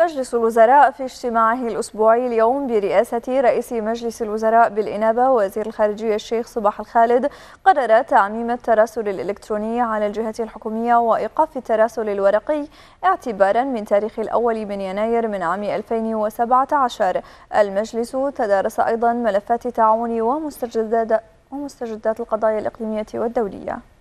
مجلس الوزراء في اجتماعه الأسبوعي اليوم برئاسة رئيس مجلس الوزراء بالإنابة وزير الخارجية الشيخ صباح الخالد قرر تعميم التراسل الإلكتروني على الجهات الحكومية وإيقاف التراسل الورقي اعتبارا من تاريخ الأول من يناير من عام 2017 المجلس تدارس أيضا ملفات التعاون ومستجدات ومستجدات القضايا الإقليمية والدولية